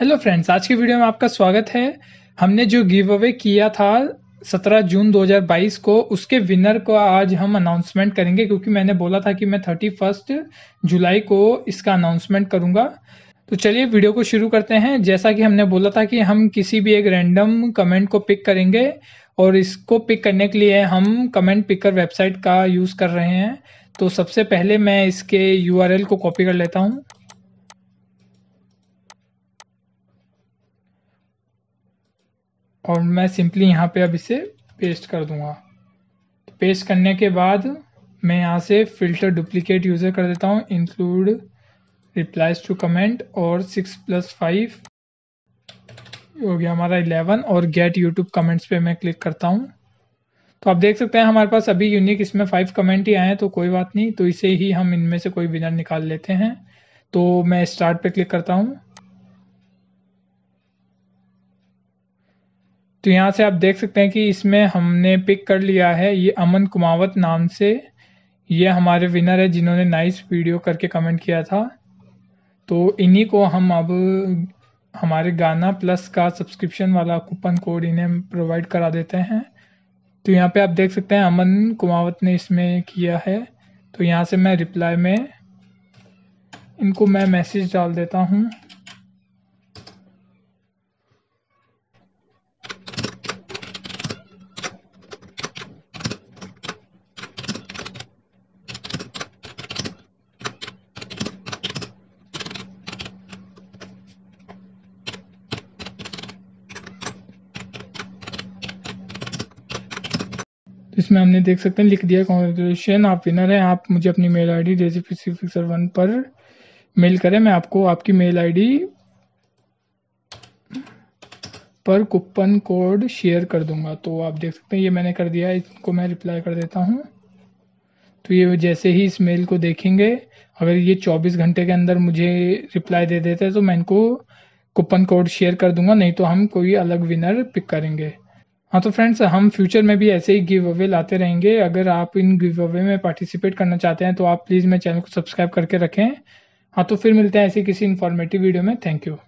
hello friends आज की video में आपका स्वागत है हमने जो गिव अवे किया था 17 जून 2022 को उसके विनर को आज हम अनाउंसमेंट करेंगे क्योंकि मैंने बोला था कि मैं थर्टी फर्स्ट जुलाई को इसका अनाउंसमेंट करूंगा तो चलिए वीडियो को शुरू करते हैं जैसा कि हमने बोला था कि हम किसी भी एक रैंडम कमेंट को पिक करेंगे और इसको पिक करने के लिए हम कमेंट पिकर वेबसाइट का यूज़ कर रहे हैं तो सबसे पहले मैं इसके यू को कॉपी कर लेता हूँ और मैं सिंपली यहाँ पे अब इसे पेस्ट कर दूंगा तो पेस्ट करने के बाद मैं यहाँ से फ़िल्टर डुप्लीकेट यूज़र कर देता हूँ इंक्लूड रिप्लाइज टू कमेंट और सिक्स प्लस फाइव हो गया हमारा इलेवन और गेट यूट्यूब कमेंट्स पे मैं क्लिक करता हूँ तो आप देख सकते हैं हमारे पास अभी यूनिक इसमें फाइव कमेंट ही आए हैं तो कोई बात नहीं तो इसे ही हम इनमें से कोई विनर निकाल लेते हैं तो मैं स्टार्ट पे क्लिक करता हूँ तो यहाँ से आप देख सकते हैं कि इसमें हमने पिक कर लिया है ये अमन कुमावत नाम से ये हमारे विनर है जिन्होंने नाइस वीडियो करके कमेंट किया था तो इन्हीं को हम अब हमारे गाना प्लस का सब्सक्रिप्शन वाला कूपन कोड इन्हें प्रोवाइड करा देते हैं तो यहाँ पे आप देख सकते हैं अमन कुमावत ने इसमें किया है तो यहाँ से मैं रिप्लाई में इनको मैं मैसेज डाल देता हूँ जिसमें हमने देख सकते हैं लिख दिया कॉन्ग्रेचुलेशन आप विनर हैं आप मुझे अपनी मेल आई डी जैसे फिक्सर वन पर मेल करें मैं आपको आपकी मेल आईडी पर कूपन कोड शेयर कर दूंगा तो आप देख सकते हैं ये मैंने कर दिया इसको मैं रिप्लाई कर देता हूँ तो ये जैसे ही इस मेल को देखेंगे अगर ये 24 घंटे के अंदर मुझे रिप्लाई दे देते हैं तो मैं इनको कूपन कोड शेयर कर दूंगा नहीं तो हम कोई अलग विनर पिक करेंगे हाँ तो फ्रेंड्स हम फ्यूचर में भी ऐसे ही गिव अवे लाते रहेंगे अगर आप इन गिव अवे में पार्टिसिपेट करना चाहते हैं तो आप प्लीज़ मेरे चैनल को सब्सक्राइब करके रखें हाँ तो फिर मिलते हैं ऐसे किसी इन्फॉर्मेटिव वीडियो में थैंक यू